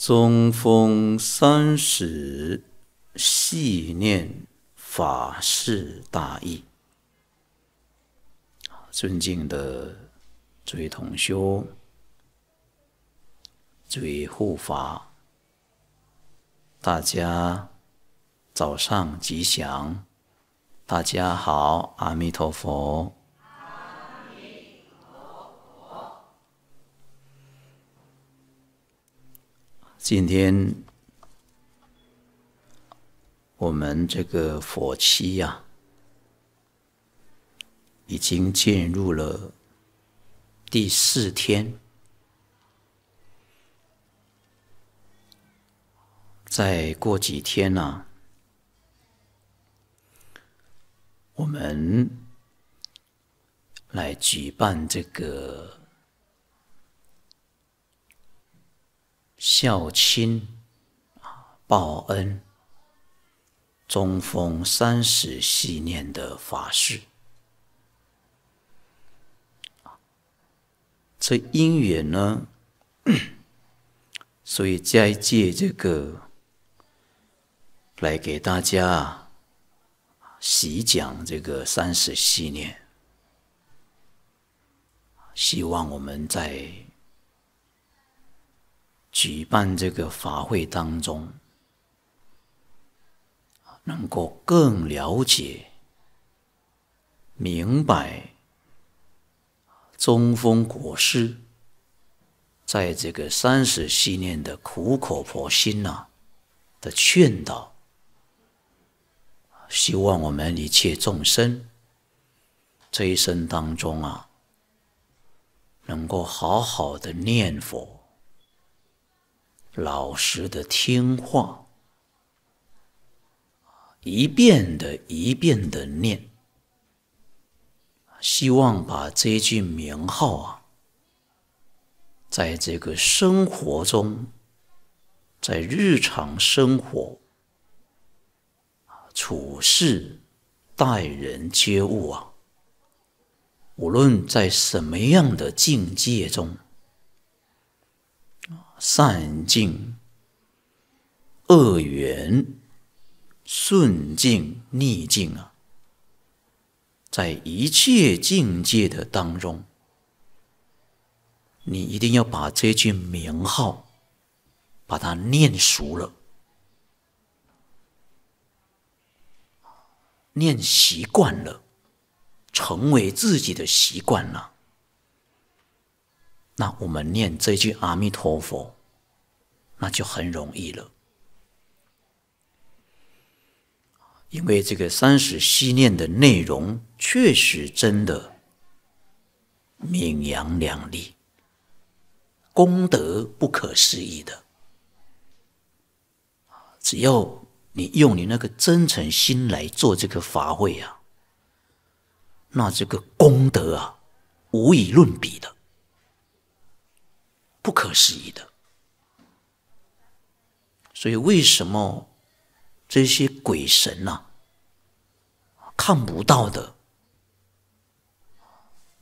中风三史细念法事大意。尊敬的诸位同修、诸位护法，大家早上吉祥！大家好，阿弥陀佛。今天我们这个佛七呀，已经进入了第四天。再过几天呢，我们来举办这个。孝亲啊，报恩，中风三十系念的法事这因缘呢，所以再借这个来给大家细讲这个三十系念，希望我们在。举办这个法会当中，能够更了解、明白中风国师在这个三十系念的苦口婆心呐的劝导，希望我们一切众生这一生当中啊，能够好好的念佛。老实的听话，一遍的一遍的念，希望把这句名号啊，在这个生活中，在日常生活处事、待人接物啊，无论在什么样的境界中。善境、恶缘、顺境、逆境啊，在一切境界的当中，你一定要把这句名号，把它念熟了，念习惯了，成为自己的习惯了。那我们念这句阿弥陀佛，那就很容易了，因为这个三十系念的内容确实真的名扬两利，功德不可思议的只要你用你那个真诚心来做这个法会啊，那这个功德啊，无以伦比的。不可思议的，所以为什么这些鬼神呐看不到的，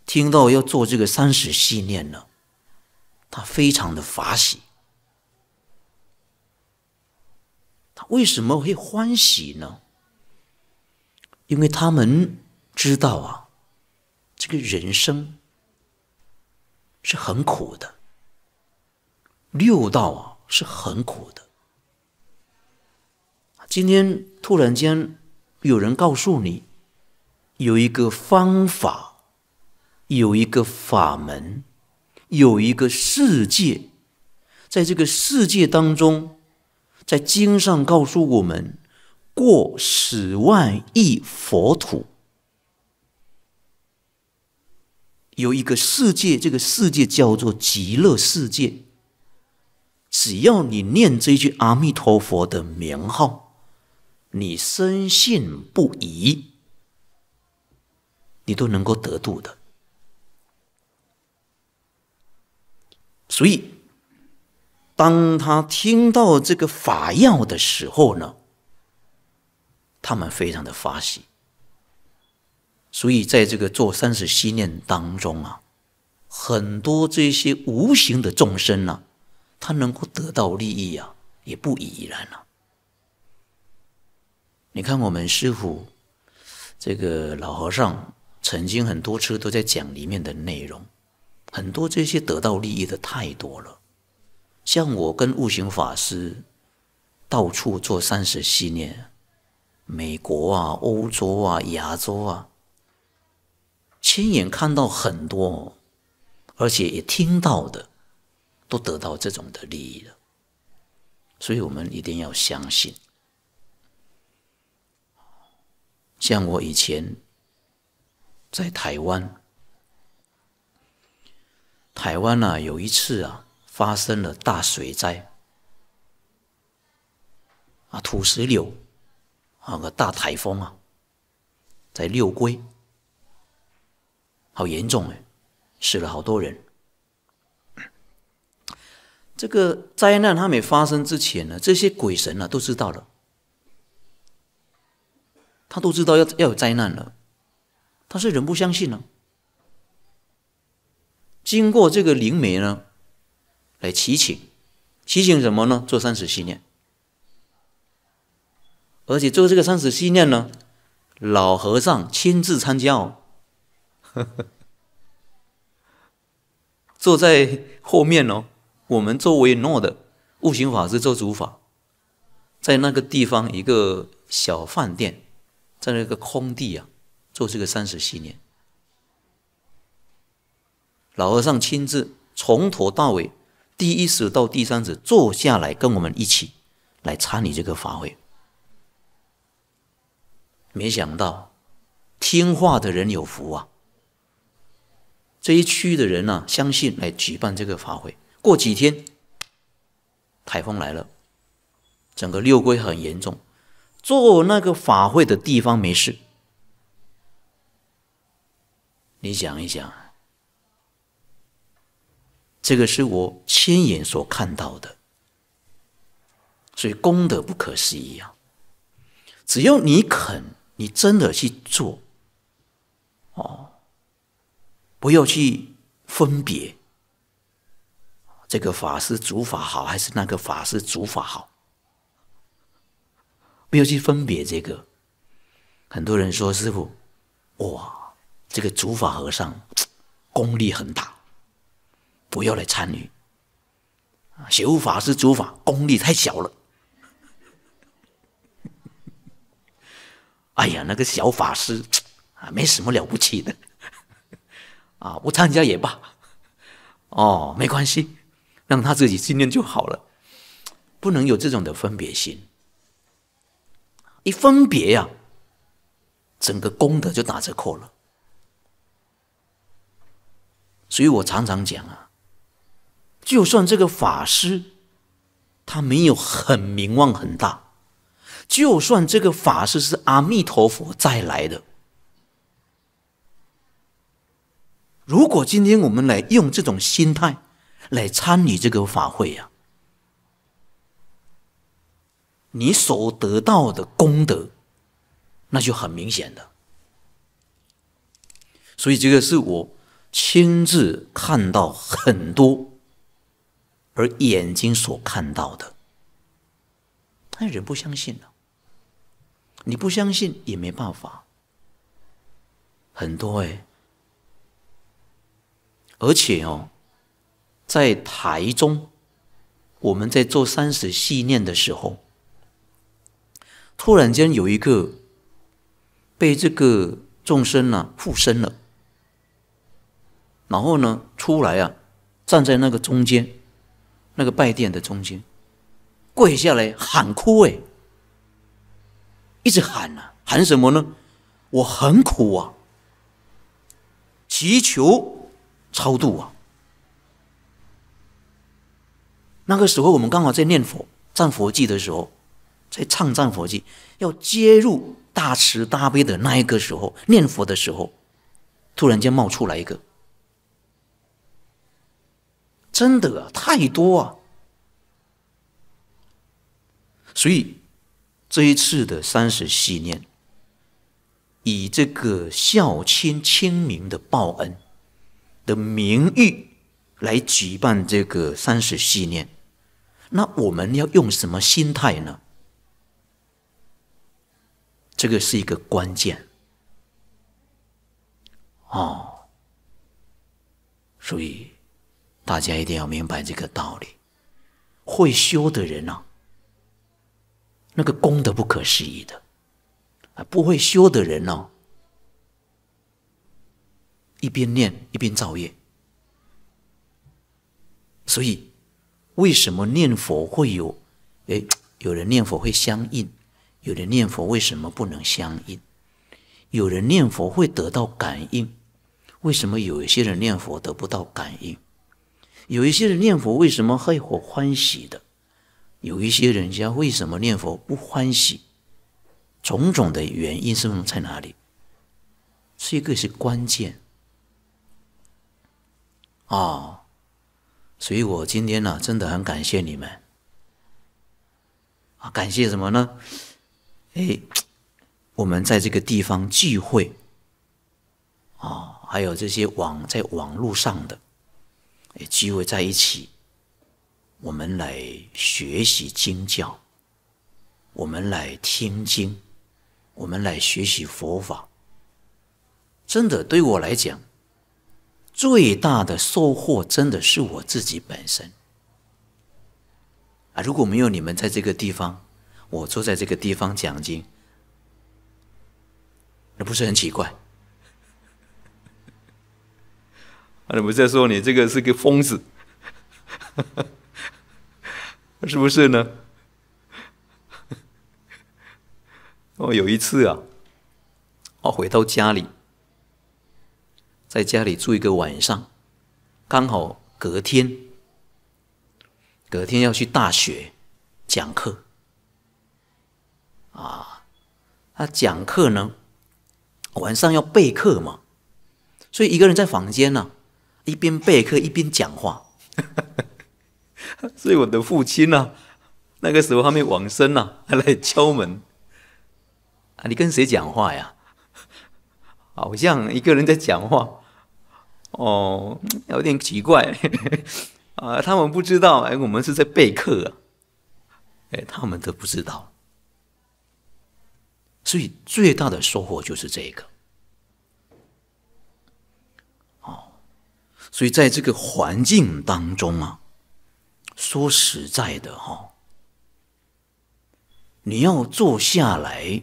听到要做这个三十系念呢？他非常的法喜，他为什么会欢喜呢？因为他们知道啊，这个人生是很苦的。六道啊是很苦的。今天突然间有人告诉你，有一个方法，有一个法门，有一个世界，在这个世界当中，在经上告诉我们，过十万亿佛土，有一个世界，这个世界叫做极乐世界。只要你念这句阿弥陀佛的名号，你深信不疑，你都能够得度的。所以，当他听到这个法要的时候呢，他们非常的发喜。所以，在这个做三十七念当中啊，很多这些无形的众生呢。他能够得到利益啊，也不已然了。你看，我们师傅这个老和尚曾经很多次都在讲里面的内容，很多这些得到利益的太多了。像我跟悟行法师到处做善事系列，美国啊、欧洲啊、亚洲啊，亲眼看到很多，而且也听到的。都得到这种的利益了，所以我们一定要相信。像我以前在台湾，台湾呢有一次啊发生了大水灾，啊土石流，啊个大台风啊，在六龟，好严重哎，死了好多人。这个灾难还没发生之前呢，这些鬼神呢都知道了，他都知道要要有灾难了，他是人不相信呢。经过这个灵媒呢，来祈请，祈请什么呢？做三时信念，而且做这个三时信念呢，老和尚亲自参加哦，坐在后面哦。我们做维诺的悟行法师做主法，在那个地方一个小饭店，在那个空地啊，做这个三十系年。老和尚亲自从头到尾，第一时到第三时坐下来跟我们一起来参与这个法会。没想到，听话的人有福啊！这一区域的人呢，相信来举办这个法会。过几天台风来了，整个六龟很严重，做那个法会的地方没事。你想一想，这个是我亲眼所看到的，所以功德不可思议啊！只要你肯，你真的去做，哦，不要去分别。这个法师主法好，还是那个法师主法好？没有去分别这个。很多人说：“师傅，哇，这个主法和尚功力很大，不要来参与。学无法师主法功力太小了。哎呀，那个小法师啊，没什么了不起的，啊，不参加也罢。哦，没关系。”让他自己心念就好了，不能有这种的分别心。一分别呀，整个功德就打折扣了。所以我常常讲啊，就算这个法师他没有很名望很大，就算这个法师是阿弥陀佛再来的，如果今天我们来用这种心态。来参与这个法会呀，你所得到的功德，那就很明显的。所以这个是我亲自看到很多，而眼睛所看到的，但人不相信了。你不相信也没办法，很多哎，而且哦。在台中，我们在做三十系念的时候，突然间有一个被这个众生啊附身了，然后呢出来啊站在那个中间，那个拜殿的中间，跪下来喊哭哎，一直喊呐喊什么呢？我很苦啊，祈求超度啊。那个时候，我们刚好在念佛、赞佛记的时候，在唱战佛记，要接入大慈大悲的那一个时候，念佛的时候，突然间冒出来一个，真的太多，啊，所以这一次的三十系念，以这个孝亲亲民的报恩的名誉来举办这个三十系念。那我们要用什么心态呢？这个是一个关键哦。所以大家一定要明白这个道理。会修的人呢，那个功德不可思议的；啊，不会修的人呢，一边念一边造业，所以。为什么念佛会有？哎，有人念佛会相应，有人念佛为什么不能相应？有人念佛会得到感应，为什么有一些人念佛得不到感应？有一些人念佛为什么会火欢喜的？有一些人家为什么念佛不欢喜？种种的原因是在哪里？这个是关键啊。所以，我今天呢，真的很感谢你们啊！感谢什么呢？哎，我们在这个地方聚会啊，还有这些网在网络上的，哎，聚会在一起，我们来学习经教，我们来听经，我们来学习佛法。真的，对我来讲。最大的收获真的是我自己本身啊！如果没有你们在这个地方，我坐在这个地方讲经，那不是很奇怪。啊，你们在说你这个是个疯子，是不是呢？哦，有一次啊，我回到家里。在家里住一个晚上，刚好隔天，隔天要去大学讲课啊。他讲课呢，晚上要备课嘛，所以一个人在房间呢，一边备课一边讲话。所以我的父亲呢，那个时候还没往生呢，还来敲门啊！你跟谁讲话呀？好像一个人在讲话哦，有点奇怪 啊！他们不知道哎，我们是在备课，啊，哎，他们都不知道。所以最大的收获就是这个哦。所以在这个环境当中啊，说实在的哈，你要坐下来。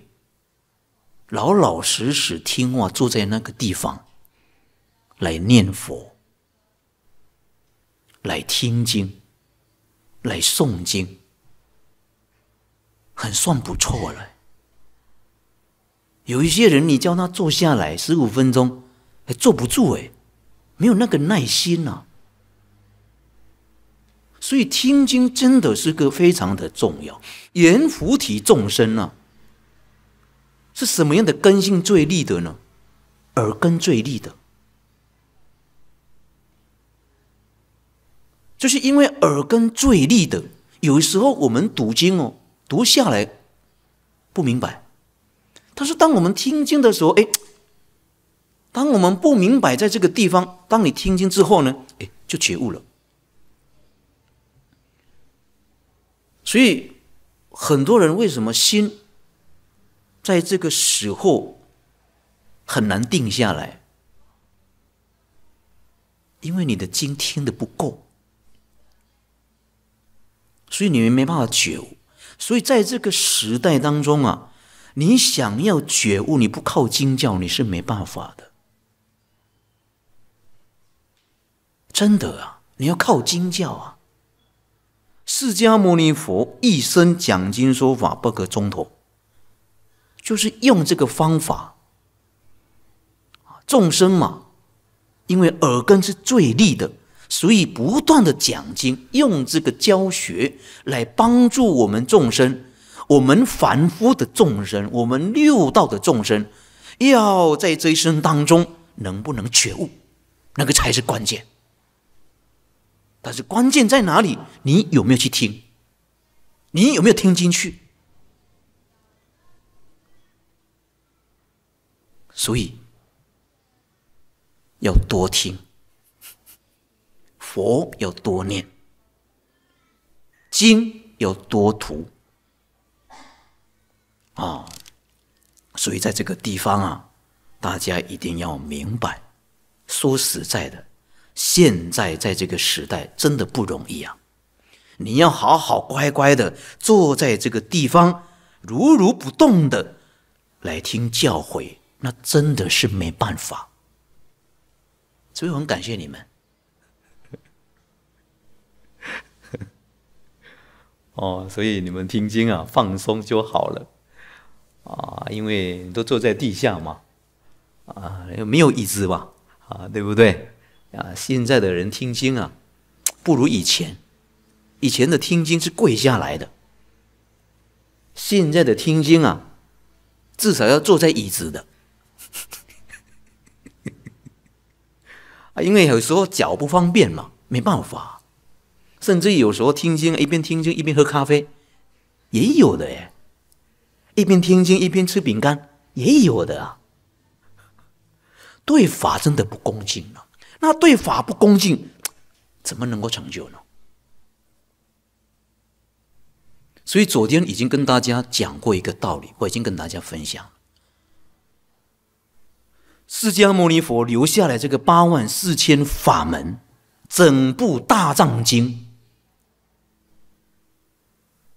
老老实实听话，坐在那个地方来念佛、来听经、来诵经，很算不错了。有一些人，你叫他坐下来十五分钟，还坐不住哎，没有那个耐心呐。所以听经真的是个非常的重要，圆菩提众生呢。是什么样的根性最利的呢？耳根最利的，就是因为耳根最利的，有时候我们读经哦，读下来不明白。他说：“当我们听经的时候，哎，当我们不明白在这个地方，当你听经之后呢，哎，就觉悟了。所以很多人为什么心？”在这个时候很难定下来，因为你的经听的不够，所以你们没办法觉悟。所以在这个时代当中啊，你想要觉悟，你不靠经教你是没办法的，真的啊，你要靠经教啊。释迦牟尼佛一生讲经说法不可中途。就是用这个方法，众生嘛，因为耳根是最利的，所以不断的讲经，用这个教学来帮助我们众生，我们凡夫的众生，我们六道的众生，要在这一生当中能不能觉悟，那个才是关键。但是关键在哪里？你有没有去听？你有没有听进去？所以要多听，佛要多念，经要多读，啊！所以在这个地方啊，大家一定要明白。说实在的，现在在这个时代真的不容易啊！你要好好乖乖的坐在这个地方，如如不动的来听教诲。那真的是没办法，所以很感谢你们。哦，所以你们听经啊，放松就好了啊，因为都坐在地下嘛，啊，没有椅子吧，啊，对不对？啊，现在的人听经啊，不如以前，以前的听经是跪下来的，现在的听经啊，至少要坐在椅子的。啊，因为有时候脚不方便嘛，没办法。甚至有时候听经，一边听经一边喝咖啡，也有的哎。一边听经一边吃饼干，也有的啊。对法真的不恭敬了，那对法不恭敬，怎么能够成就呢？所以昨天已经跟大家讲过一个道理，我已经跟大家分享。释迦牟尼佛留下来这个八万四千法门，整部《大藏经》，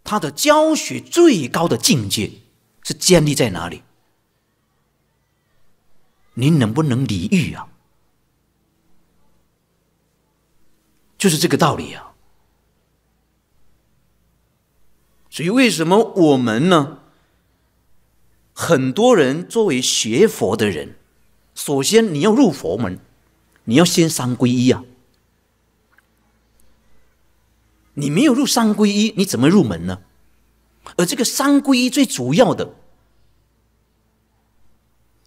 他的教学最高的境界是建立在哪里？您能不能理喻啊？就是这个道理啊！所以为什么我们呢？很多人作为学佛的人。首先，你要入佛门，你要先三皈依啊！你没有入三皈依，你怎么入门呢？而这个三皈依最主要的，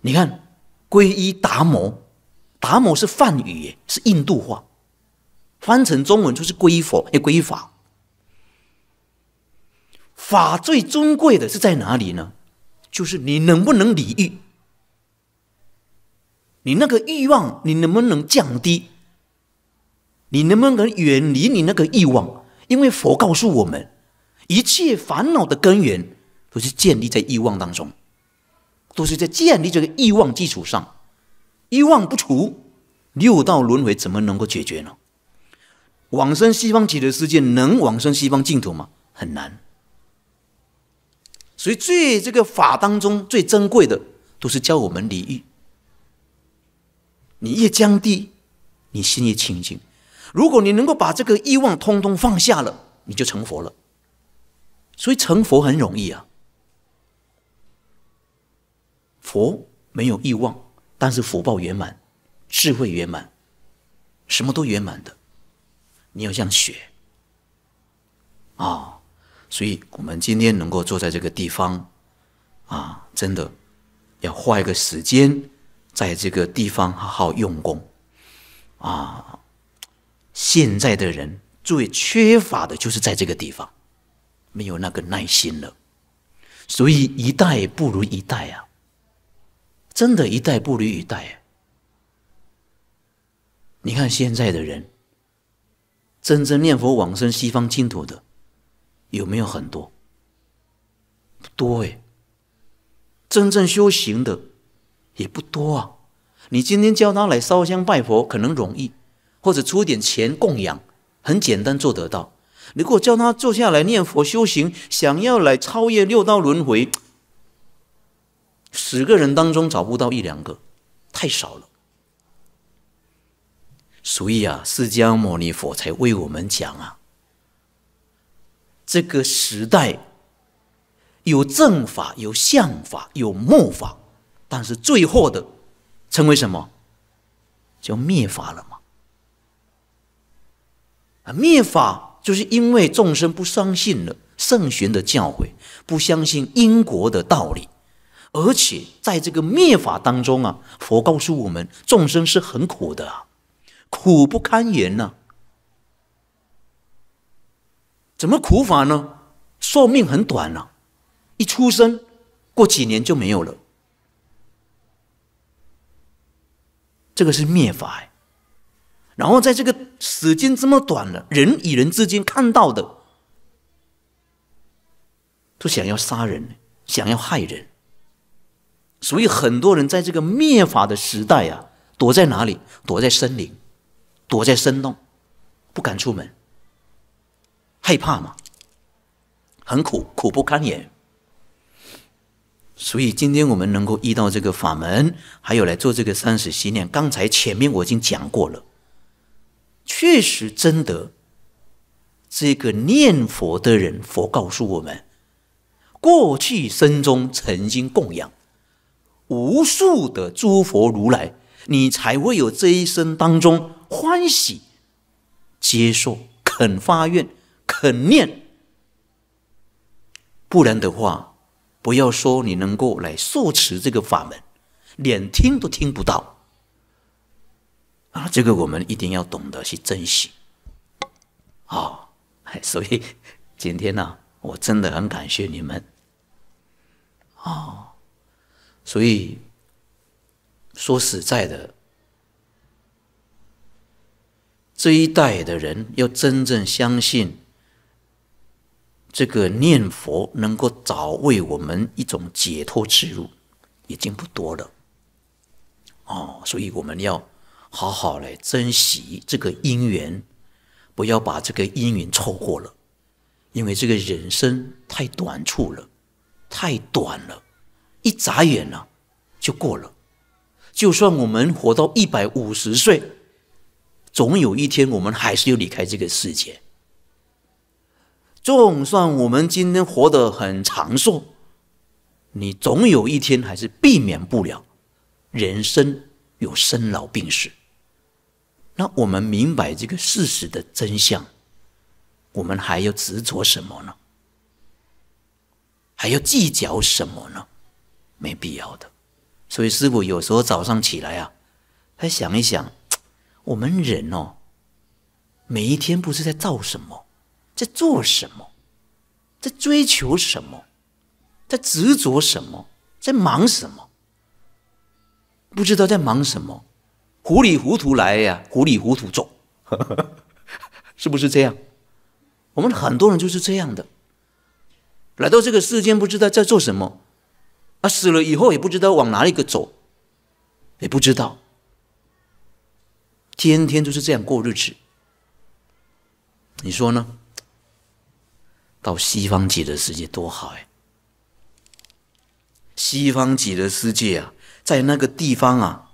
你看，皈依达摩，达摩是梵语，是印度话，翻成中文就是皈依佛，也皈依法。法最尊贵的是在哪里呢？就是你能不能礼遇？你那个欲望，你能不能降低？你能不能远离你那个欲望？因为佛告诉我们，一切烦恼的根源都是建立在欲望当中，都是在建立这个欲望基础上。欲望不除，六道轮回怎么能够解决呢？往生西方极乐世界能往生西方净土吗？很难。所以，最这个法当中最珍贵的，都是教我们离欲。你越降低，你心越清净。如果你能够把这个欲望通通放下了，你就成佛了。所以成佛很容易啊。佛没有欲望，但是福报圆满，智慧圆满，什么都圆满的。你要像雪学啊！所以我们今天能够坐在这个地方啊，真的要花一个时间。在这个地方好好用功啊！现在的人最缺乏的就是在这个地方没有那个耐心了，所以一代不如一代啊！真的，一代不如一代。你看现在的人，真正念佛往生西方净土的有没有很多？不多哎，真正修行的。也不多啊！你今天叫他来烧香拜佛，可能容易，或者出点钱供养，很简单做得到。如果叫他坐下来念佛修行，想要来超越六道轮回，十个人当中找不到一两个，太少了。所以啊，释迦牟尼佛才为我们讲啊，这个时代有正法、有相法、有末法。但是最后的，成为什么？叫灭法了嘛？啊，灭法就是因为众生不相信了圣贤的教诲，不相信因果的道理，而且在这个灭法当中啊，佛告诉我们，众生是很苦的，苦不堪言呐。怎么苦法呢？寿命很短呐，一出生过几年就没有了。这个是灭法，然后在这个时间这么短了，人与人之间看到的都想要杀人，想要害人，所以很多人在这个灭法的时代啊，躲在哪里？躲在森林，躲在山洞，不敢出门，害怕嘛，很苦，苦不堪言。所以今天我们能够遇到这个法门，还有来做这个三十习念，刚才前面我已经讲过了，确实真的，这个念佛的人，佛告诉我们，过去生中曾经供养无数的诸佛如来，你才会有这一生当中欢喜接受、肯发愿、肯念，不然的话。不要说你能够来受持这个法门，连听都听不到，啊，这个我们一定要懂得去珍惜，啊，所以今天呢，我真的很感谢你们，啊，所以说实在的，这一代的人要真正相信。这个念佛能够找为我们一种解脱之路，已经不多了，哦，所以我们要好好来珍惜这个因缘，不要把这个因缘错过了，因为这个人生太短促了，太短了，一眨眼呢就过了。就算我们活到一百五十岁，总有一天我们还是要离开这个世界。就算我们今天活得很长寿，你总有一天还是避免不了人生有生老病死。那我们明白这个事实的真相，我们还要执着什么呢？还要计较什么呢？没必要的。所以师傅有时候早上起来啊，他想一想，我们人哦，每一天不是在造什么？在做什么？在追求什么？在执着什么？在忙什么？不知道在忙什么，糊里糊涂来呀，糊里糊涂走，是不是这样？我们很多人就是这样的，来到这个世间，不知道在做什么，啊，死了以后也不知道往哪里个走，也不知道，天天就是这样过日子，你说呢？到西方极乐世界多好哎！西方极乐世界啊，在那个地方啊，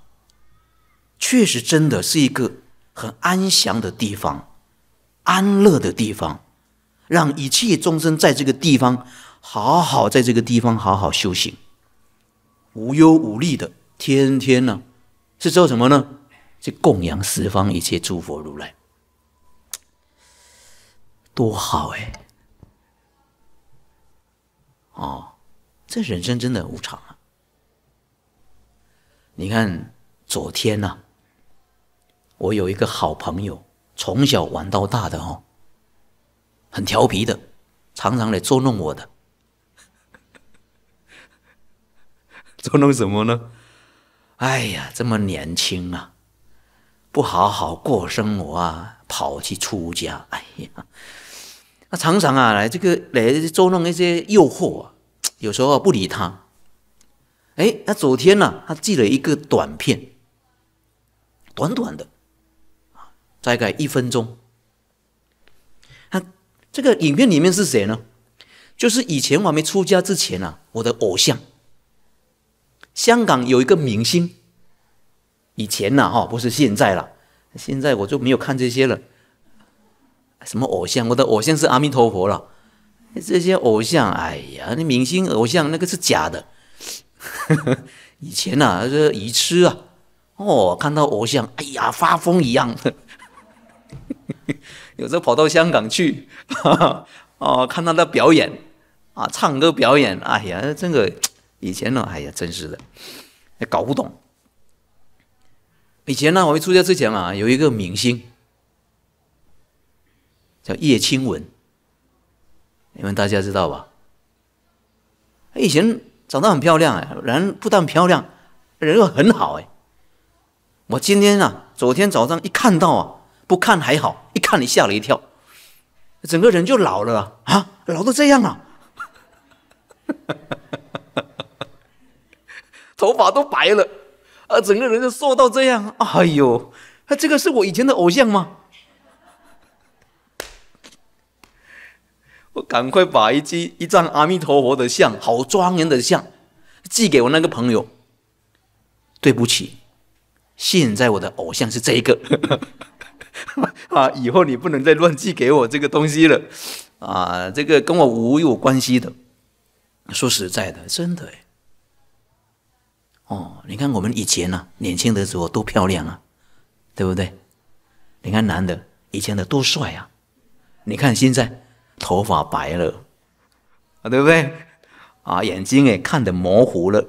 确实真的是一个很安详的地方，安乐的地方，让一切众生在这个地方好好在这个地方好好修行，无忧无虑的，天天呢是做什么呢？是供养十方一切诸佛如来，多好哎！哦，这人生真的无常啊！你看，昨天呢，我有一个好朋友，从小玩到大的哦，很调皮的，常常来捉弄我的。捉弄什么呢？哎呀，这么年轻啊，不好好过生活啊，跑去出家！哎呀。他常常啊，来这个来捉弄一些诱惑啊，有时候不理他。哎，他昨天呢，他寄了一个短片，短短的，啊，大概一分钟。他这个影片里面是谁呢？就是以前我还没出家之前啊，我的偶像。香港有一个明星，以前呢，哈，不是现在了，现在我就没有看这些了。什么偶像？我的偶像是阿弥陀佛了。这些偶像，哎呀，那明星偶像那个是假的。以前啊，这愚痴啊，哦，看到偶像，哎呀，发疯一样的。有时候跑到香港去，哦，看到的表演，啊，唱歌表演，哎呀，这个以前呢，哎呀，真是的，也搞不懂。以前呢，我一出家之前啊，有一个明星。叫叶青文，你们大家知道吧？他以前长得很漂亮哎，人不但漂亮，人又很好哎。我今天啊，昨天早上一看到啊，不看还好，一看你吓了一跳，整个人就老了啊，老都这样了，头发都白了，啊，整个人都瘦到这样，哎呦，他这个是我以前的偶像吗？我赶快把一只一张阿弥陀佛的像，好庄严的像，寄给我那个朋友。对不起，现在我的偶像是这一个 啊！以后你不能再乱寄给我这个东西了啊！这个跟我无有关系的。说实在的，真的哦，你看我们以前呢，年轻的时候多漂亮啊，对不对？你看男的以前的多帅啊，你看现在。头发白了啊，对不对？啊，眼睛也看得模糊了，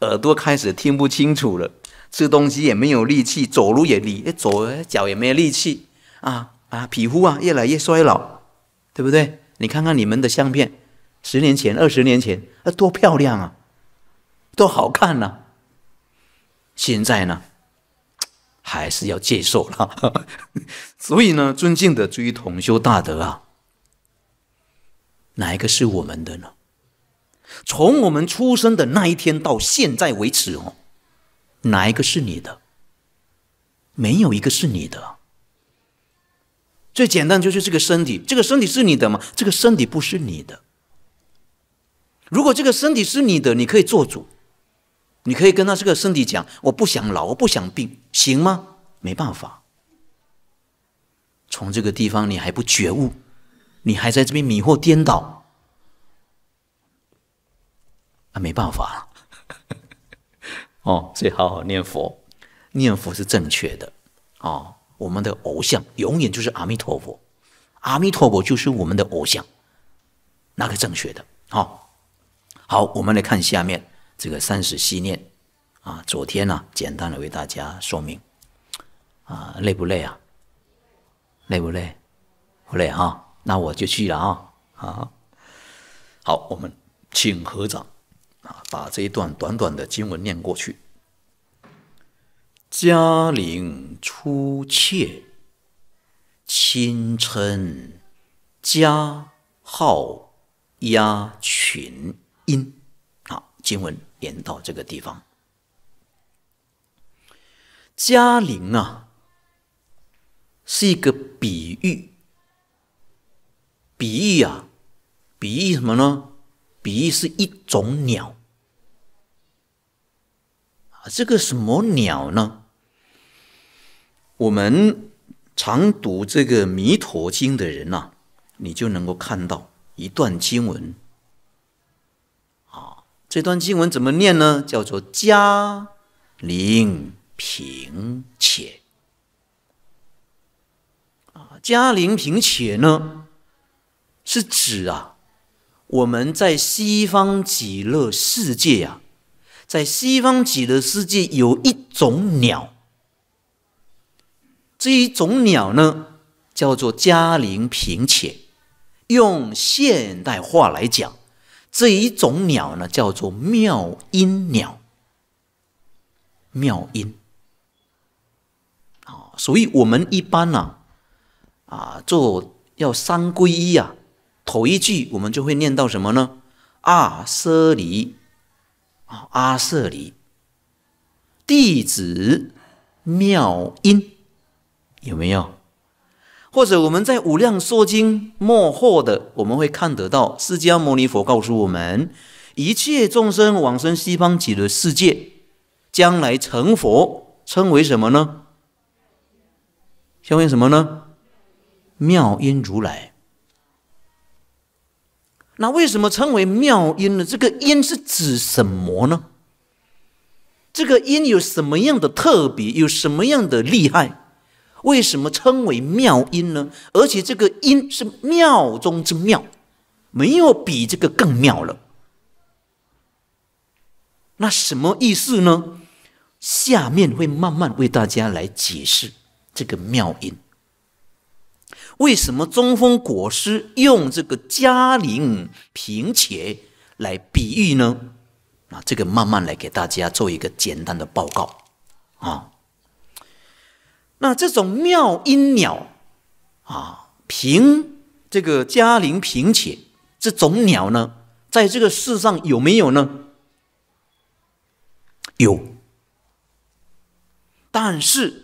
耳朵开始听不清楚了，吃东西也没有力气，走路也力，哎，走，脚也没有力气啊啊，皮肤啊，越来越衰老，对不对？你看看你们的相片，十年前、二十年前，多漂亮啊，多好看呐！现在呢，还是要接受了。所以呢，尊敬的追同修大德啊。哪一个是我们的呢？从我们出生的那一天到现在为止哦，哪一个是你的？没有一个是你的。最简单就是这个身体，这个身体是你的吗？这个身体不是你的。如果这个身体是你的，你可以做主，你可以跟他这个身体讲：“我不想老，我不想病，行吗？”没办法，从这个地方你还不觉悟。你还在这边迷惑颠倒，那没办法了。哦，所以好好念佛，念佛是正确的。哦，我们的偶像永远就是阿弥陀佛，阿弥陀佛就是我们的偶像，那个正确的。好，好，我们来看下面这个三十七念。啊，昨天呢，简单的为大家说明。啊，累不累啊？累不累？不累哈。那我就去了啊！啊，好，我们请合掌啊，把这一段短短的经文念过去。嘉陵初妾，清晨家号鸭群音啊，经文连到这个地方。嘉陵啊，是一个比喻。比喻啊，比喻什么呢？比喻是一种鸟啊。这个什么鸟呢？我们常读这个《弥陀经》的人呐，你就能够看到一段经文啊。这段经文怎么念呢？叫做“嘉陵平且”。啊，“迦陵平且”呢？是指啊，我们在西方极乐世界呀，在西方极乐世界有一种鸟，这一种鸟呢叫做嘉陵平浅，用现代话来讲，这一种鸟呢叫做妙音鸟，妙音，啊，所以我们一般呢，啊，做要三归一啊。口一句，我们就会念到什么呢？阿舍离啊，阿舍离，弟子妙音，有没有？或者我们在《无量寿经》末后的，我们会看得到释迦牟尼佛告诉我们：一切众生往生西方极乐世界，将来成佛，称为什么呢？称为什么呢？妙音如来。那为什么称为妙音呢？这个音是指什么呢？这个音有什么样的特别？有什么样的厉害？为什么称为妙音呢？而且这个音是妙中之妙，没有比这个更妙了。那什么意思呢？下面会慢慢为大家来解释这个妙音。为什么中风果师用这个嘉陵平且来比喻呢？啊，这个慢慢来给大家做一个简单的报告啊。那这种妙音鸟啊，平这个嘉陵平且这种鸟呢，在这个世上有没有呢？有，但是。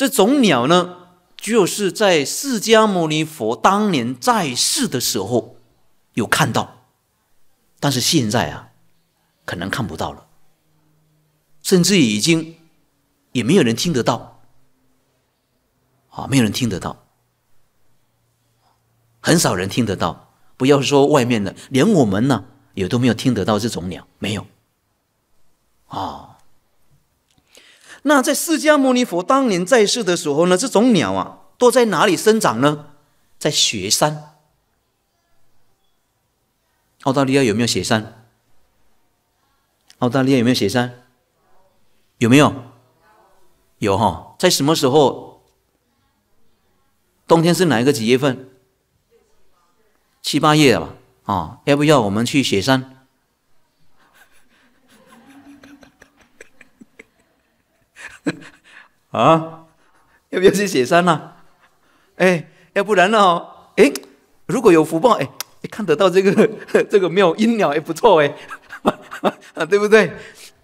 这种鸟呢，就是在释迦牟尼佛当年在世的时候有看到，但是现在啊，可能看不到了，甚至已经也没有人听得到，啊，没有人听得到，很少人听得到。不要说外面的，连我们呢也都没有听得到这种鸟，没有，啊。那在释迦牟尼佛当年在世的时候呢，这种鸟啊，都在哪里生长呢？在雪山。澳大利亚有没有雪山？澳大利亚有没有雪山？有没有？有哈，在什么时候？冬天是哪一个几月份？七八月了吧？啊，要不要我们去雪山？啊，要不要去雪山呢？哎，要不然呢？哎，如果有福报，哎，看得到这个 这个妙音鸟也不错哎，哈，对不对？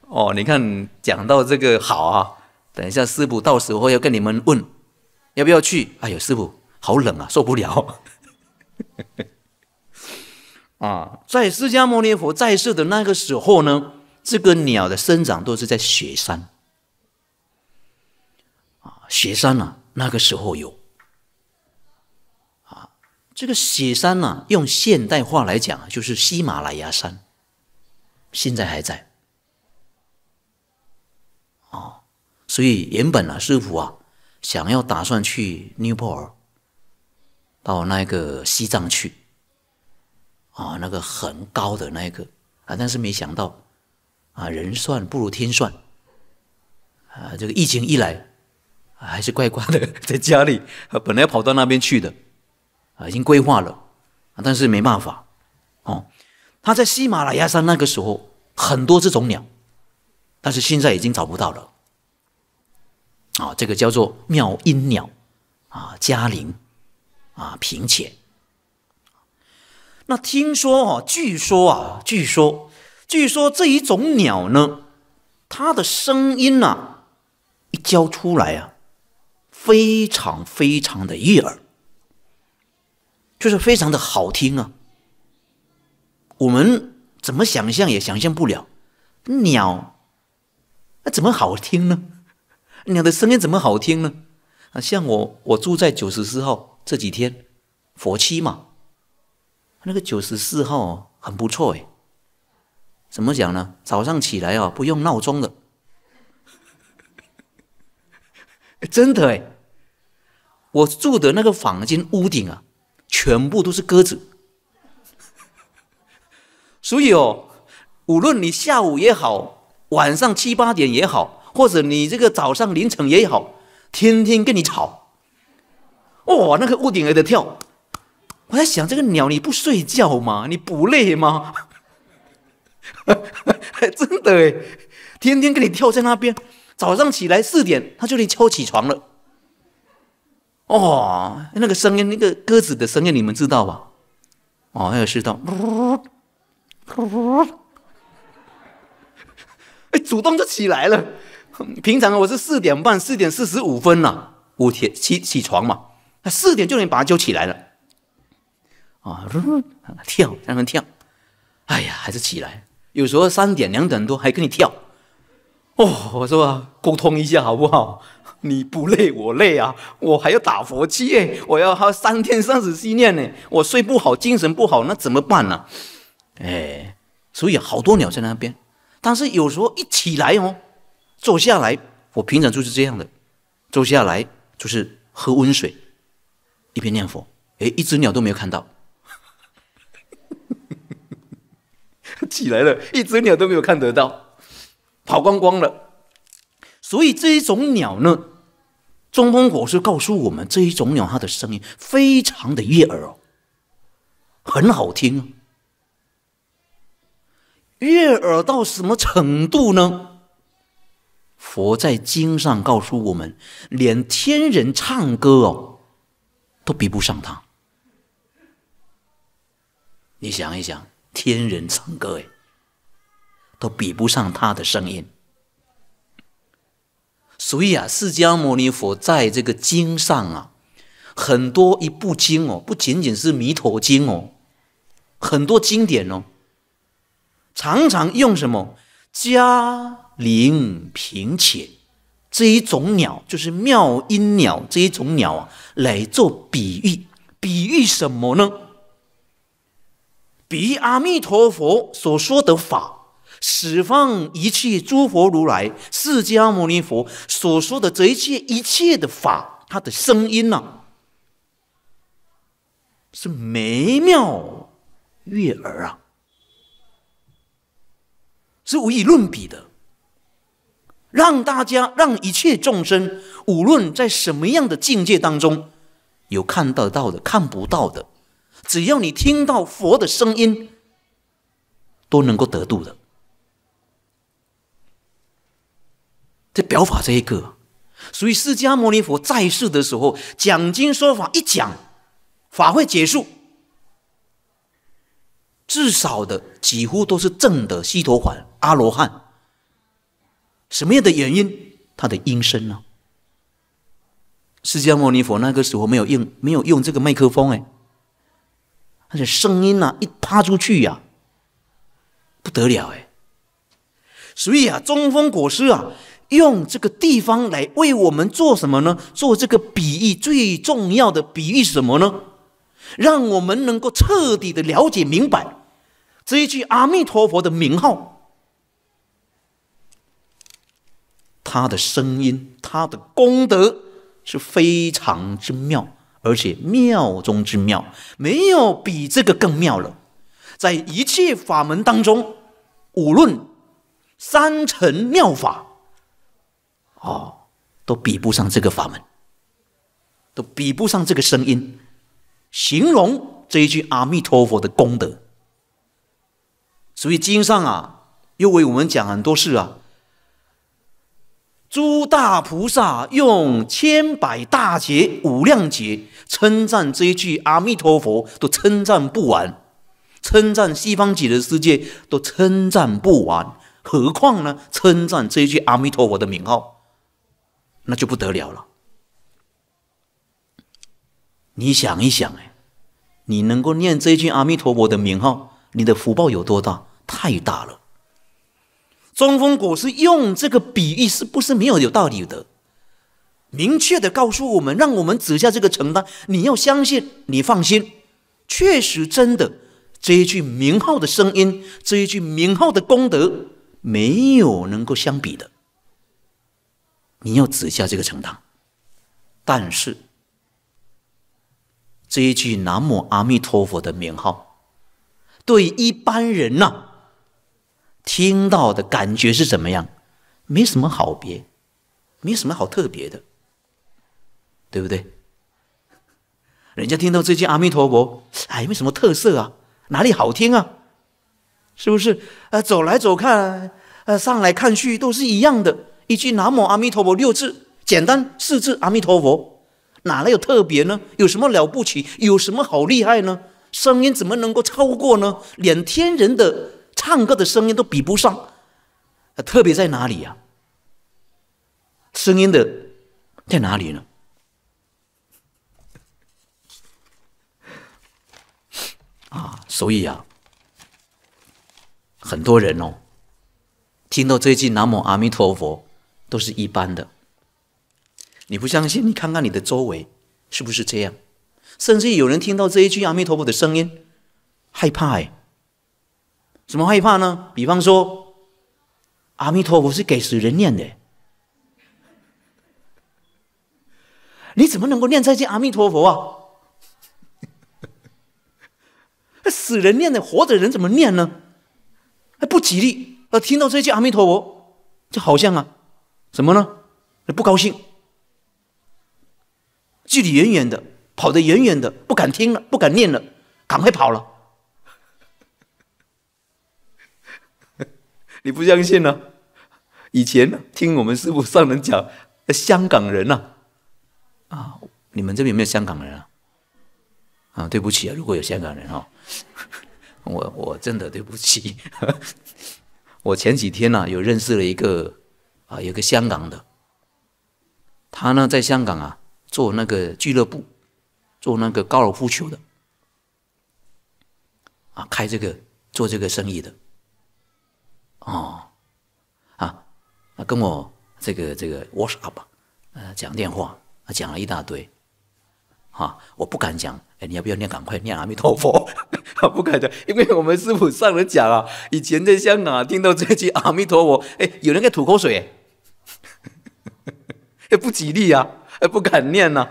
哦，你看讲到这个好啊，等一下师傅到时候要跟你们问，要不要去？哎呦，师傅，好冷啊，受不了。啊，在释迦牟尼佛在世的那个时候呢，这个鸟的生长都是在雪山。雪山呢？那个时候有啊，这个雪山呢，用现代化来讲就是喜马拉雅山，现在还在啊。所以原本啊，师傅啊，想要打算去尼泊尔，到那个西藏去啊，那个很高的那一个啊，但是没想到啊，人算不如天算啊，这个疫情一来。还是怪怪的，在家里，本来要跑到那边去的，啊，已经规划了，但是没办法，哦，他在喜马拉雅山那个时候很多这种鸟，但是现在已经找不到了，啊，这个叫做妙音鸟，啊，嘉陵，啊，平浅，那听说哦，据说啊，据说，据说这一种鸟呢，它的声音呐，一叫出来啊。非常非常的悦耳，就是非常的好听啊！我们怎么想象也想象不了，鸟，那怎么好听呢？鸟的声音怎么好听呢？啊，像我我住在九十四号这几天，佛七嘛，那个九十四号很不错哎，怎么讲呢？早上起来哦，不用闹钟的，真的哎。我住的那个房间屋顶啊，全部都是鸽子，所以哦，无论你下午也好，晚上七八点也好，或者你这个早上凌晨也好，天天跟你吵。哇，那个屋顶还在跳，我在想这个鸟你不睡觉吗？你不累吗？真的哎，天天跟你跳在那边。早上起来四点，他就得敲起床了。哦，那个声音，那个鸽子的声音，你们知道吧？哦，那个是道。哎，主动就起来了。平常我是四点半、四点四十五分呐，五天起起床嘛，四点就能把它叫起来了。啊、哦，跳，让它跳。哎呀，还是起来。有时候三点、两点多还跟你跳。哦，我说沟通一下好不好？你不累，我累啊！我还要打佛七耶，我要喝三天三十息念呢。我睡不好，精神不好，那怎么办呢？哎，所以好多鸟在那边，但是有时候一起来哦，坐下来，我平常就是这样的，坐下来就是喝温水，一边念佛，哎，一只鸟都没有看到，起来了，一只鸟都没有看得到，跑光光了。所以这一种鸟呢。中风果是告诉我们这一种鸟，它的声音非常的悦耳哦，很好听啊。悦耳到什么程度呢？佛在经上告诉我们，连天人唱歌哦，都比不上它。你想一想，天人唱歌哎，都比不上它的声音。所以啊，释迦牟尼佛在这个经上啊，很多一部经哦，不仅仅是《弥陀经》哦，很多经典哦，常常用什么嘉陵平浅这一种鸟，就是妙音鸟这一种鸟啊，来做比喻，比喻什么呢？比喻阿弥陀佛所说的法。释放一切诸佛如来、释迦牟尼佛所说的这一切一切的法，它的声音呢，是美妙悦耳啊，是无以伦比的，让大家让一切众生，无论在什么样的境界当中，有看得到的、看不到的，只要你听到佛的声音，都能够得度的。这表法这一个，所以释迦牟尼佛在世的时候讲经说法一讲，法会结束，至少的几乎都是正的西陀缓阿罗汉。什么样的原因？他的音声呢？释迦牟尼佛那个时候没有用没有用这个麦克风哎，而且声音呐一发出去呀，不得了哎。所以啊，中风果师啊。用这个地方来为我们做什么呢？做这个比喻最重要的比喻是什么呢？让我们能够彻底的了解明白这一句阿弥陀佛的名号，他的声音，他的功德是非常之妙，而且妙中之妙，没有比这个更妙了。在一切法门当中，无论三乘妙法。哦，都比不上这个法门，都比不上这个声音，形容这一句阿弥陀佛的功德。所以经上啊，又为我们讲很多事啊。诸大菩萨用千百大劫、无量劫称赞这一句阿弥陀佛，都称赞不完；称赞西方极乐世界，都称赞不完。何况呢，称赞这一句阿弥陀佛的名号？那就不得了了，你想一想，哎，你能够念这一句阿弥陀佛的名号，你的福报有多大？太大了！中风果是用这个比喻，是不是没有有道理的？明确的告诉我们，让我们指下这个承担。你要相信，你放心，确实真的，这一句名号的声音，这一句名号的功德，没有能够相比的。你要指下这个承堂。但是这一句“南无阿弥陀佛”的名号，对一般人呐，听到的感觉是怎么样？没什么好别，没什么好特别的，对不对？人家听到这句“阿弥陀佛”，哎，没什么特色啊，哪里好听啊？是不是？呃，走来走看，呃，上来看去都是一样的。一句“南无阿弥陀佛”六字，简单四字“阿弥陀佛”，哪来有特别呢？有什么了不起？有什么好厉害呢？声音怎么能够超过呢？连天人的唱歌的声音都比不上，特别在哪里呀？声音的在哪里呢？啊，所以啊，很多人哦，听到这句“南无阿弥陀佛”。都是一般的，你不相信？你看看你的周围，是不是这样？甚至有人听到这一句阿弥陀佛的声音，害怕哎，怎么害怕呢？比方说，阿弥陀佛是给死人念的，你怎么能够念这句阿弥陀佛啊？那死人念的，活着人怎么念呢？那不吉利啊！听到这句阿弥陀佛，就好像啊。怎么呢？不高兴，距离远远的，跑得远远的，不敢听了，不敢念了，赶快跑了。你不相信呢？以前听我们师傅上人讲，香港人呐、啊，你们这边有没有香港人啊？啊，对不起啊，如果有香港人哈，我我真的对不起。我前几天呢，有认识了一个。啊，有个香港的，他呢在香港啊做那个俱乐部，做那个高尔夫球的，啊，开这个做这个生意的，哦，啊，跟我这个这个 wash up，啊，讲电话，啊，讲了一大堆。哈，我不敢讲。哎，你要不要念？赶快念阿弥陀佛。不敢讲，因为我们师傅上人讲啊，以前在香港啊，听到这句阿弥陀佛，哎，有人在吐口水，不吉利呀，哎，不敢念呐。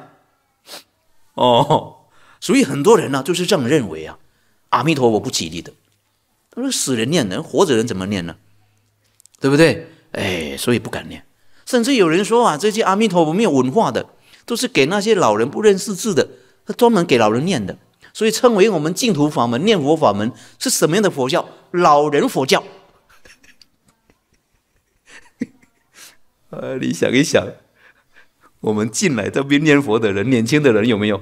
哦，所以很多人呢就是这样认为啊，阿弥陀佛不吉利的。他说，死人念的，活着人怎么念呢？对不对？哎，所以不敢念。甚至有人说啊，这些阿弥陀佛没有文化的。都是给那些老人不认识字的，他专门给老人念的，所以称为我们净土法门、念佛法门是什么样的佛教？老人佛教。啊，你想一想，我们进来这边念佛的人，年轻的人有没有？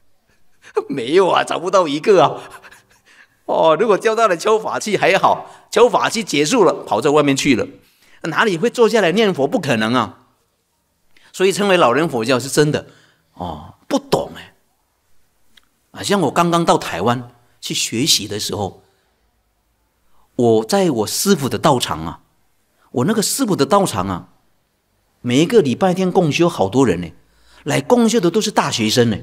没有啊，找不到一个啊。哦，如果叫大的敲法器还好，敲法器结束了，跑在外面去了，哪里会坐下来念佛？不可能啊。所以称为老人佛教是真的哦，不懂哎。啊，像我刚刚到台湾去学习的时候，我在我师傅的道场啊，我那个师傅的道场啊，每一个礼拜天共修好多人呢，来共修的都是大学生呢。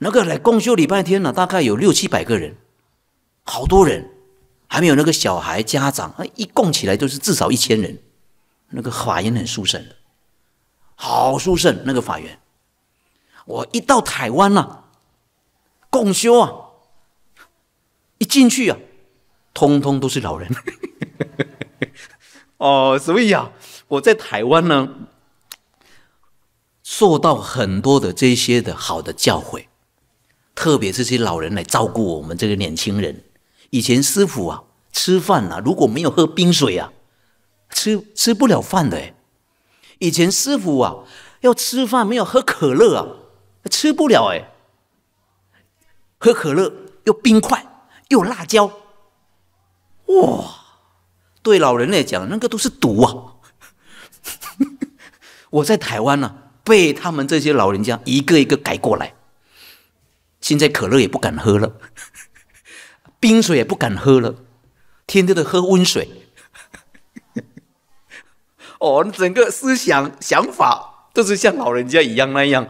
那个来共修礼拜天呢，大概有六七百个人，好多人，还没有那个小孩家长，啊，一共起来都是至少一千人，那个法音很殊胜的。好殊胜那个法源，我一到台湾了，共修啊，一进去啊，通通都是老人。哦，所以啊，我在台湾呢，受到很多的这些的好的教诲，特别是些老人来照顾我们这个年轻人。以前师傅啊，吃饭啊，如果没有喝冰水啊，吃吃不了饭的。以前师傅啊，要吃饭没有喝可乐啊，吃不了哎。喝可乐又冰块又辣椒，哇！对老人来讲，那个都是毒啊。我在台湾呢，被他们这些老人家一个一个改过来，现在可乐也不敢喝了，冰水也不敢喝了，天天都喝温水。哦，你整个思想想法都是像老人家一样那样，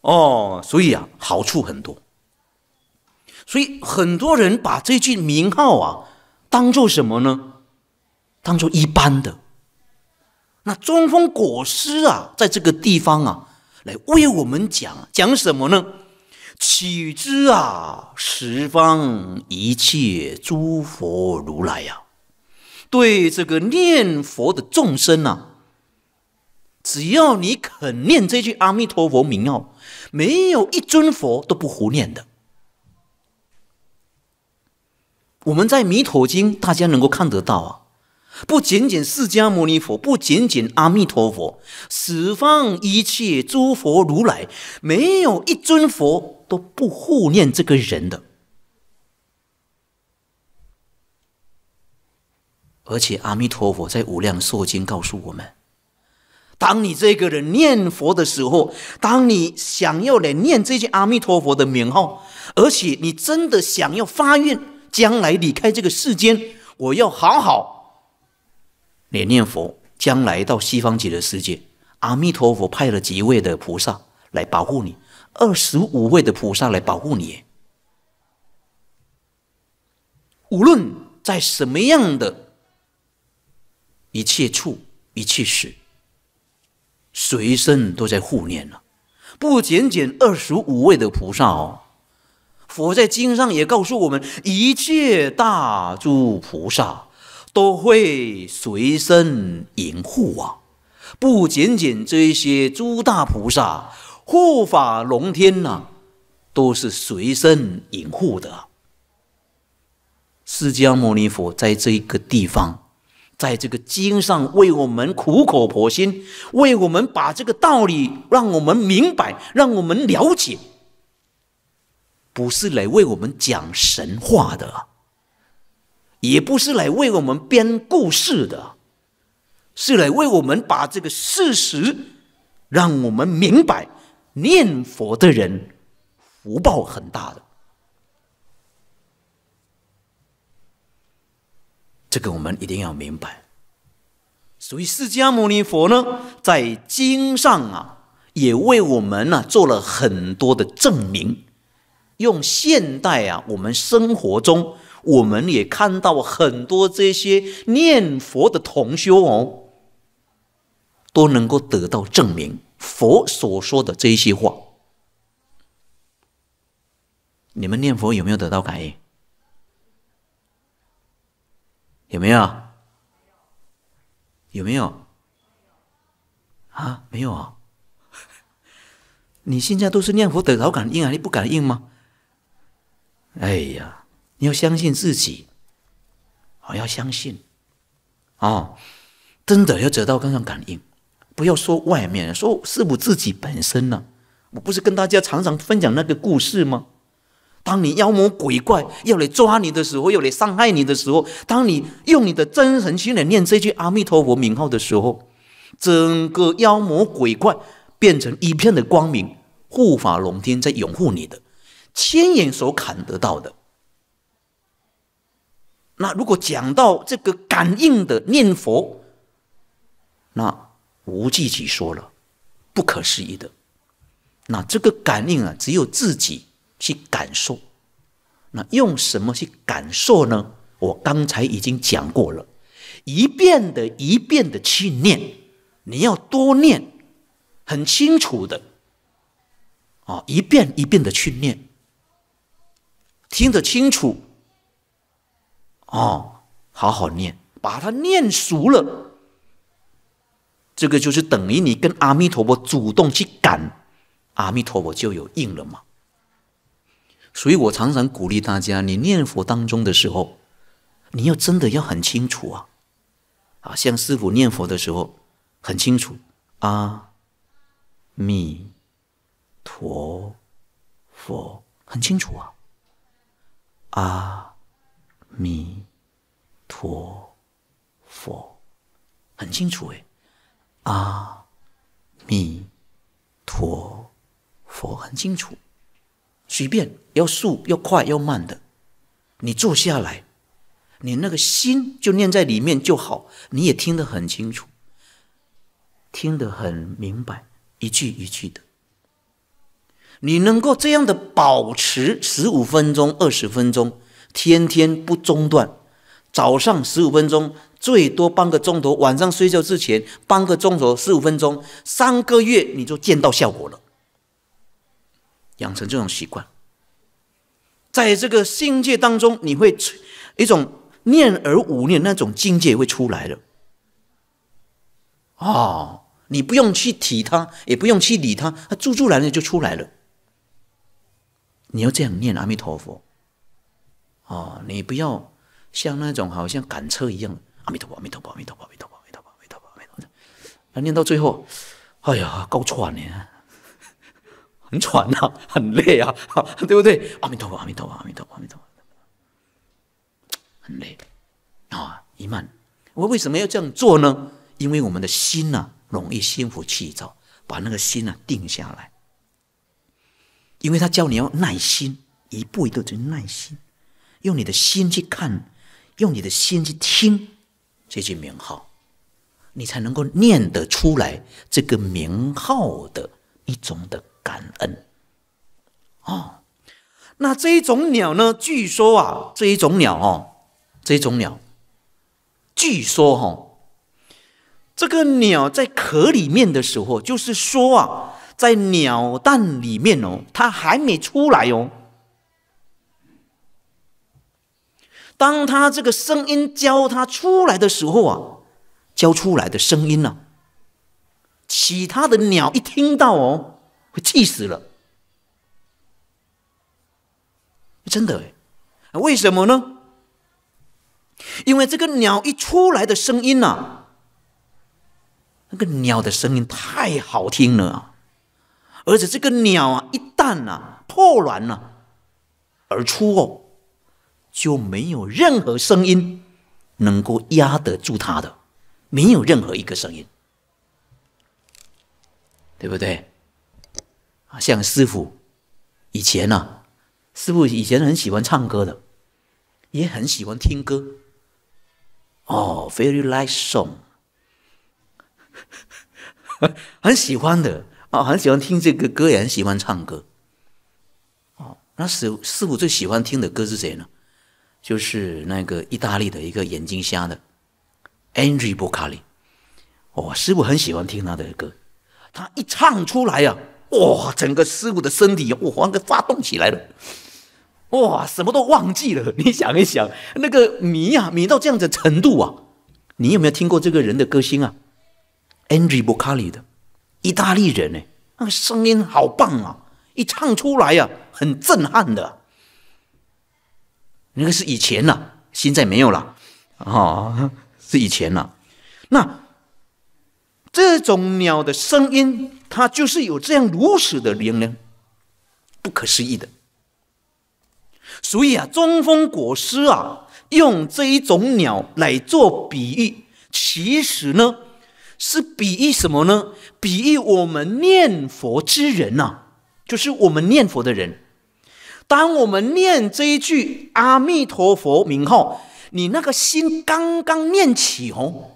哦，所以啊，好处很多。所以很多人把这句名号啊当做什么呢？当做一般的。那中风果师啊，在这个地方啊，来为我们讲讲什么呢？取之啊，十方一切诸佛如来呀。对这个念佛的众生呐，只要你肯念这句阿弥陀佛名号，没有一尊佛都不胡念的。我们在《弥陀经》大家能够看得到啊，不仅仅释迦牟尼佛，不仅仅阿弥陀佛，十方一切诸佛如来，没有一尊佛都不护念这个人的。而且阿弥陀佛在《无量寿经》告诉我们：，当你这个人念佛的时候，当你想要来念这些阿弥陀佛的名号，而且你真的想要发愿，将来离开这个世间，我要好好来念佛，将来到西方极乐世界，阿弥陀佛派了几位的菩萨来保护你，二十五位的菩萨来保护你，无论在什么样的。一切处一切事，随身都在护念了。不仅仅二十五位的菩萨，哦，佛在经上也告诉我们，一切大诸菩萨都会随身引护啊。不仅仅这一些诸大菩萨护法龙天呐，都是随身引护的。释迦牟尼佛在这一个地方。在这个经上为我们苦口婆心，为我们把这个道理让我们明白，让我们了解，不是来为我们讲神话的，也不是来为我们编故事的，是来为我们把这个事实让我们明白。念佛的人福报很大的。这个我们一定要明白。所以释迦牟尼佛呢，在经上啊，也为我们呢做了很多的证明。用现代啊，我们生活中，我们也看到很多这些念佛的同修哦，都能够得到证明。佛所说的这些话，你们念佛有没有得到感应？有没有？有没有？啊，没有啊！你现在都是念佛得老感应啊，你不感应吗？哎呀，你要相信自己，我要相信啊！真的要得到这刚感应，不要说外面，说是我自己本身呢。我不是跟大家常常分享那个故事吗？当你妖魔鬼怪要来抓你的时候，要来伤害你的时候，当你用你的真诚心来念这句阿弥陀佛名号的时候，整个妖魔鬼怪变成一片的光明，护法龙天在拥护你的，亲眼所看得到的。那如果讲到这个感应的念佛，那无计其说了，不可思议的。那这个感应啊，只有自己。去感受，那用什么去感受呢？我刚才已经讲过了，一遍的一遍的去念，你要多念，很清楚的，啊，一遍一遍的去念，听得清楚，哦，好好念，把它念熟了，这个就是等于你跟阿弥陀佛主动去感，阿弥陀佛就有应了嘛。所以我常常鼓励大家，你念佛当中的时候，你要真的要很清楚啊，啊，像师傅念佛的时候，很清楚，阿弥陀佛，很清楚啊，阿弥陀佛，很清楚哎，阿弥陀佛，很清楚。随便，要速要快要慢的，你坐下来，你那个心就念在里面就好，你也听得很清楚，听得很明白，一句一句的。你能够这样的保持十五分钟、二十分钟，天天不中断，早上十五分钟，最多半个钟头，晚上睡觉之前半个钟头、十五分钟，三个月你就见到效果了。养成这种习惯，在这个境界当中，你会一种念而无念那种境界会出来了。哦，你不用去体他，也不用去理他，它自然就出来了。你要这样念阿弥陀佛，哦，你不要像那种好像赶车一样，阿弥陀佛，阿弥陀佛，阿弥陀佛，阿弥陀佛，阿弥陀佛，阿弥陀佛，念到最后，哎呀，够喘的。很喘啊，很累啊，对不对？阿弥陀佛，阿弥陀佛，阿弥陀佛，阿弥陀佛。很累啊，一慢。我为什么要这样做呢？因为我们的心呢，容易心浮气躁，把那个心呢定下来。因为他教你要耐心，一步一步就耐心，用你的心去看，用你的心去听这句名号，你才能够念得出来这个名号的一种的。感恩哦，那这一种鸟呢？据说啊，这一种鸟哦，这一种鸟，据说哈，这个鸟在壳里面的时候，就是说啊，在鸟蛋里面哦，它还没出来哦。当它这个声音叫它出来的时候啊，叫出来的声音呢，其他的鸟一听到哦。会气死了！真的哎，为什么呢？因为这个鸟一出来的声音呐，那个鸟的声音太好听了啊！而且这个鸟啊，一旦呐破卵了而出哦，就没有任何声音能够压得住它的，没有任何一个声音，对不对？啊，像师傅，以前呢，师傅以前很喜欢唱歌的，也很喜欢听歌。哦，very l i k e song，很喜欢的啊，很喜欢听这个歌，也很喜欢唱歌。哦，那师师傅最喜欢听的歌是谁呢？就是那个意大利的一个眼睛瞎的 a n r i Bocelli。哦，师傅很喜欢听他的歌，他一唱出来呀。哇！整个师傅的身体，我好像发动起来了。哇！什么都忘记了。你想一想，那个迷啊，迷到这样子程度啊，你有没有听过这个人的歌星啊 e n r e q u Berlari 的，意大利人呢？那个声音好棒啊！一唱出来呀，很震撼的。那个是以前呐，现在没有了。哦，是以前呐。那这种鸟的声音。他就是有这样如此的灵呢，不可思议的。所以啊，中风国师啊，用这一种鸟来做比喻，其实呢，是比喻什么呢？比喻我们念佛之人呐，就是我们念佛的人。当我们念这一句阿弥陀佛名号，你那个心刚刚念起哦，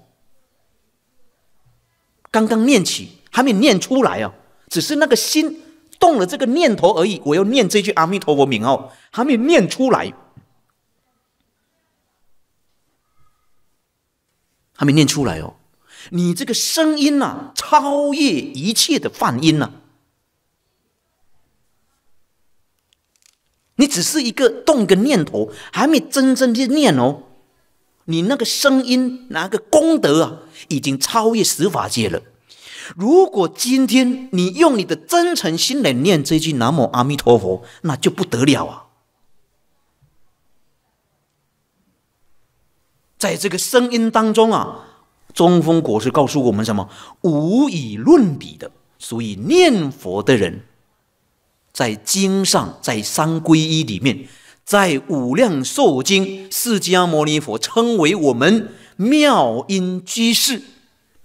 刚刚念起。还没念出来啊，只是那个心动了这个念头而已。我要念这句阿弥陀佛名号，还没念出来，还没念出来哦。你这个声音呐，超越一切的梵音呐。你只是一个动个念头，还没真正去念哦。你那个声音，那个功德啊，已经超越十法界了。如果今天你用你的真诚心来念这句南无阿弥陀佛，那就不得了啊！在这个声音当中啊，中风国实告诉我们什么？无以论比的，所以念佛的人，在经上，在三皈依里面，在《无量寿经》，释迦牟尼佛称为我们妙音居士。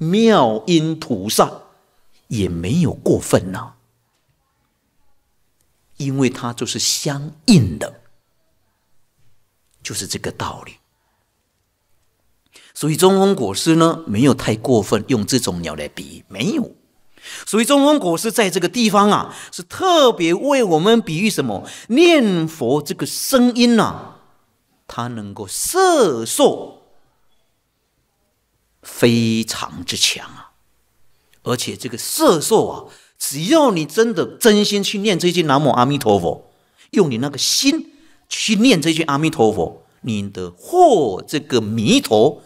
妙音菩萨也没有过分呐，因为它就是相应的，就是这个道理。所以中风果师呢，没有太过分用这种鸟来比，喻，没有。所以中风果师在这个地方啊，是特别为我们比喻什么？念佛这个声音呐，它能够摄受。非常之强啊！而且这个色受啊，只要你真的真心去念这句南无阿弥陀佛，用你那个心去念这句阿弥陀佛，你的获这个弥陀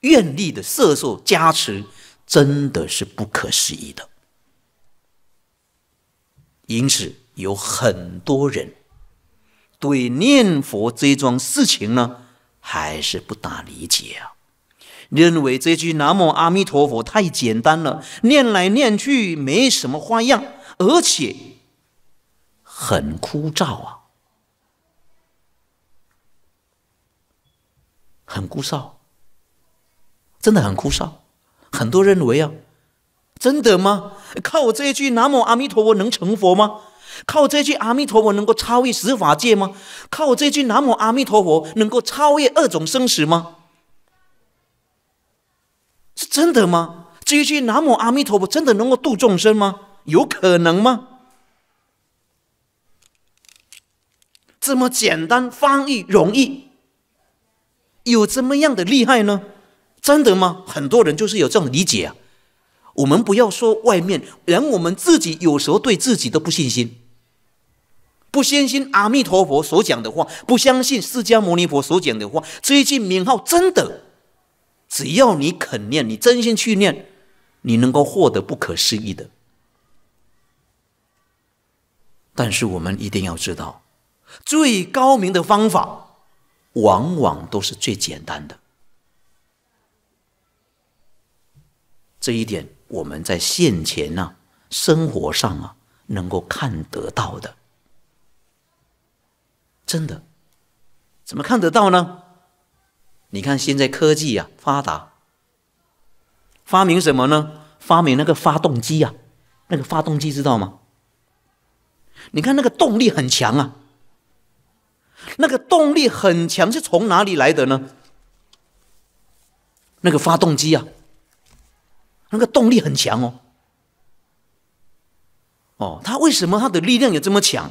愿力的色受加持，真的是不可思议的。因此，有很多人对念佛这桩事情呢，还是不大理解啊。认为这句“南无阿弥陀佛”太简单了，念来念去没什么花样，而且很枯燥啊，很枯燥，真的很枯燥。很多人认为啊，真的吗？靠这句“南无阿弥陀佛”能成佛吗？靠这句“阿弥陀佛”能够超越十法界吗？靠这句“南无阿弥陀佛”能够超越二种生死吗？真的吗？这一句“南无阿弥陀佛”真的能够度众生吗？有可能吗？这么简单，翻译容易，有怎么样的厉害呢？真的吗？很多人就是有这样的理解啊。我们不要说外面连我们自己有时候对自己都不信心，不相信阿弥陀佛所讲的话，不相信释迦牟尼佛所讲的话，这一句名号真的。只要你肯念，你真心去念，你能够获得不可思议的。但是我们一定要知道，最高明的方法，往往都是最简单的。这一点，我们在现前呢，生活上啊，能够看得到的。真的，怎么看得到呢？你看现在科技呀发达，发明什么呢？发明那个发动机呀，那个发动机知道吗？你看那个动力很强啊，那个动力很强是从哪里来的呢？那个发动机啊，那个动力很强哦，哦，它为什么它的力量有这么强？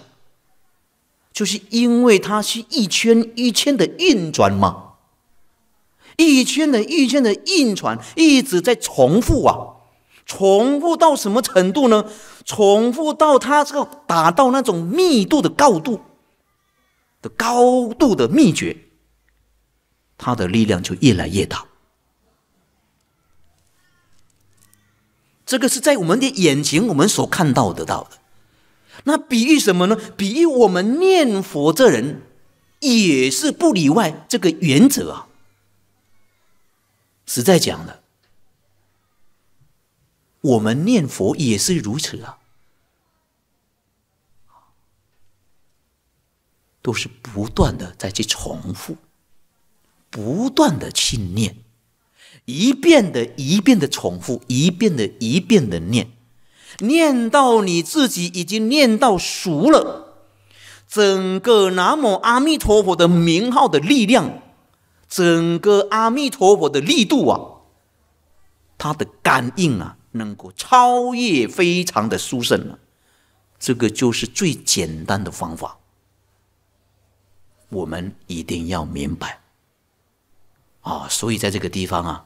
就是因为它是一圈一圈的运转嘛。一圈的，一圈的印传一直在重复啊，重复到什么程度呢？重复到它这个达到那种密度的高度的高度的秘诀，它的力量就越来越大。这个是在我们的眼前，我们所看到得到的。那比喻什么呢？比喻我们念佛这人也是不例外，这个原则啊。实在讲了，我们念佛也是如此啊，都是不断的再去重复，不断的去念，一遍的，一遍的重复，一遍的，一遍的念，念到你自己已经念到熟了，整个“南无阿弥陀佛”的名号的力量。整个阿弥陀佛的力度啊，他的感应啊，能够超越，非常的殊胜了。这个就是最简单的方法，我们一定要明白。啊，所以在这个地方啊，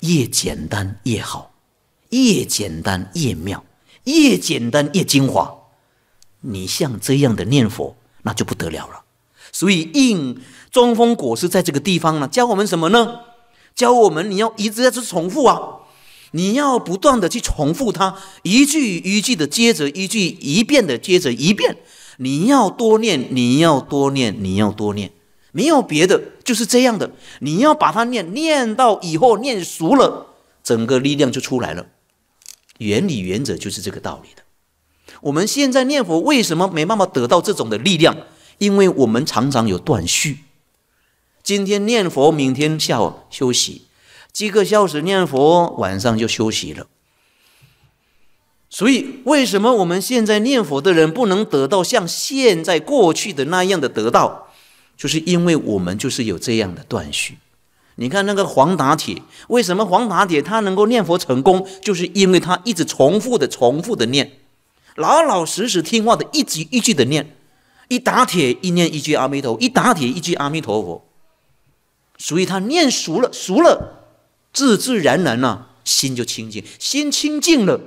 越简单越好，越简单越妙，越简单越精华。你像这样的念佛，那就不得了了。所以应中风果实在这个地方呢，教我们什么呢？教我们你要一直要去重复啊，你要不断的去重复它，一句一句的接着一句，一遍的接着一遍，你要多念，你要多念，你要多念，没有别的，就是这样的。你要把它念念到以后念熟了，整个力量就出来了。原理原则就是这个道理的。我们现在念佛为什么没办法得到这种的力量？因为我们常常有断续。今天念佛，明天下午休息，几个小时念佛，晚上就休息了。所以，为什么我们现在念佛的人不能得到像现在过去的那样的得到？就是因为我们就是有这样的断续。你看那个黄打铁，为什么黄打铁他能够念佛成功？就是因为他一直重复的、重复的念，老老实实听话的一句一句的念，一打铁一念一句阿弥陀，一打铁一句阿弥陀佛。所以他念熟了，熟了，自自然然呢，心就清净，心清净了，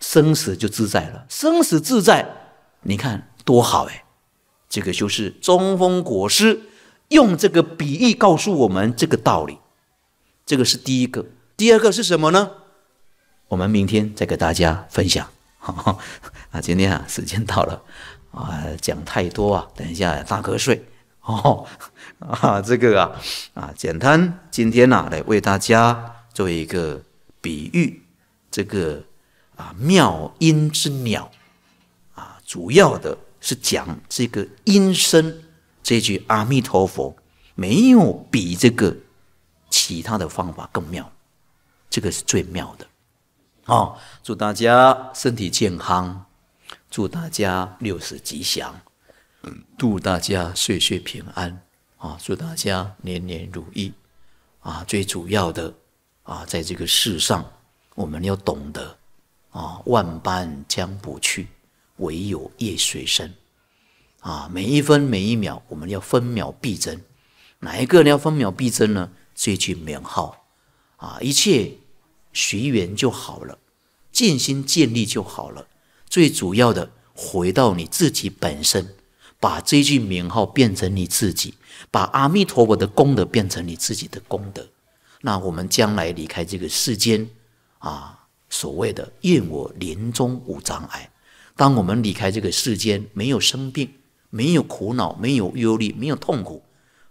生死就自在了，生死自在，你看多好哎！这个就是中风果师用这个比喻告诉我们这个道理。这个是第一个，第二个是什么呢？我们明天再给大家分享。啊，今天啊，时间到了，啊，讲太多啊，等一下打瞌睡哦。啊，这个啊，啊，简单，今天呢，来为大家做一个比喻，这个啊，妙音之鸟啊，主要的是讲这个音声这句阿弥陀佛，没有比这个其他的方法更妙，这个是最妙的。哦，祝大家身体健康，祝大家六十吉祥，嗯，祝大家岁岁平安。啊，祝大家年年如意！啊，最主要的，啊，在这个世上，我们要懂得，啊，万般将不去，唯有业随身。啊，每一分每一秒，我们要分秒必争。哪一个要分秒必争呢？这句名号，啊，一切随缘就好了，尽心尽力就好了。最主要的，回到你自己本身，把这句名号变成你自己。把阿弥陀佛的功德变成你自己的功德，那我们将来离开这个世间啊，所谓的愿我临终无障碍。当我们离开这个世间，没有生病，没有苦恼，没有忧虑，没有痛苦，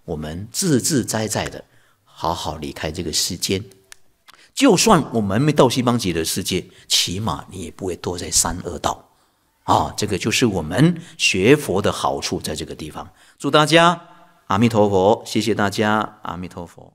我们自自在在的，好好离开这个世间。就算我们没到西方极乐世界，起码你也不会堕在三恶道啊。这个就是我们学佛的好处，在这个地方，祝大家。阿弥陀佛，谢谢大家。阿弥陀佛。